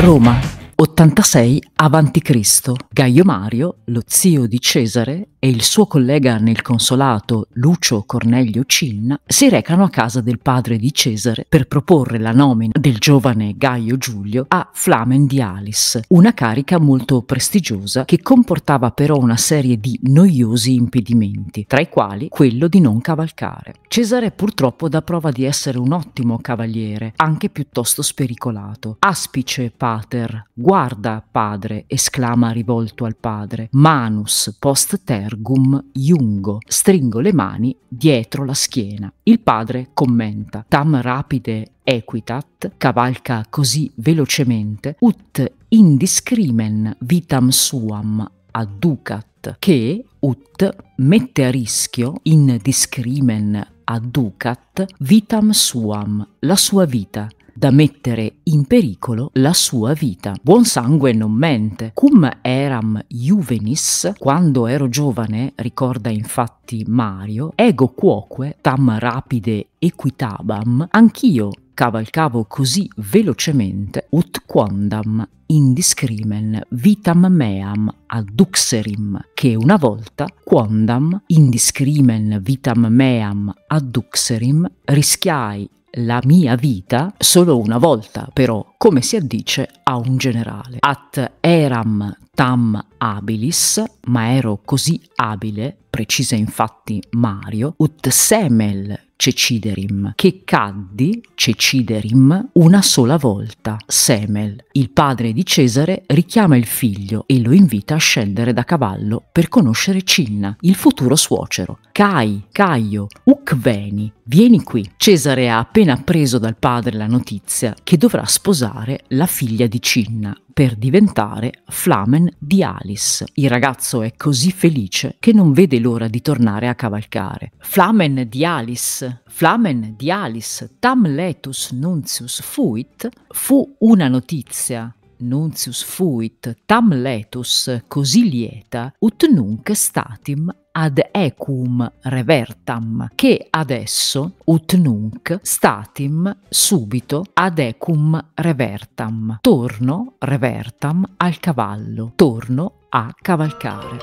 Roma. 86 a.C. Gaio Mario, lo zio di Cesare, e il suo collega nel consolato Lucio Cornelio Cinna si recano a casa del padre di Cesare per proporre la nomina del giovane Gaio Giulio a Flamen di Dialis, una carica molto prestigiosa che comportava però una serie di noiosi impedimenti, tra i quali quello di non cavalcare. Cesare purtroppo dà prova di essere un ottimo cavaliere, anche piuttosto spericolato. Aspice pater, guarda guarda padre, esclama rivolto al padre, manus post tergum Jungo, stringo le mani dietro la schiena. Il padre commenta, tam rapide equitat, cavalca così velocemente, ut indiscrimen vitam suam adducat, che ut mette a rischio indiscrimen adducat vitam suam, la sua vita, da mettere in pericolo la sua vita. Buon sangue non mente. Cum eram juvenis, quando ero giovane, ricorda infatti Mario, ego quoque tam rapide equitabam, anch'io cavalcavo così velocemente ut quondam indiscrimen vitam meam adduxerim, che una volta quondam indiscrimen vitam meam adduxerim rischiai la mia vita solo una volta, però, come si addice a un generale. At eram tam habilis, ma ero così abile, precisa infatti Mario, ut semel Ceciderim, che caddi, Ceciderim, una sola volta. Semel, il padre di Cesare, richiama il figlio e lo invita a scendere da cavallo per conoscere Cinna, il futuro suocero. Cai, Caio, Ucveni, vieni qui. Cesare ha appena appreso dal padre la notizia che dovrà sposare la figlia di Cinna, per diventare Flamen di Alice. Il ragazzo è così felice che non vede l'ora di tornare a cavalcare. Flamen di Alice, Flamen di Alice, Tam letus nuntius fuit, fu una notizia nuntius fuit tam letus così lieta, ut nunc statim ad equum revertam, che adesso, ut nunc, statim subito ad equum revertam. Torno, revertam, al cavallo, torno a cavalcare.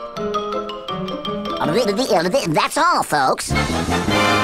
That's all, folks.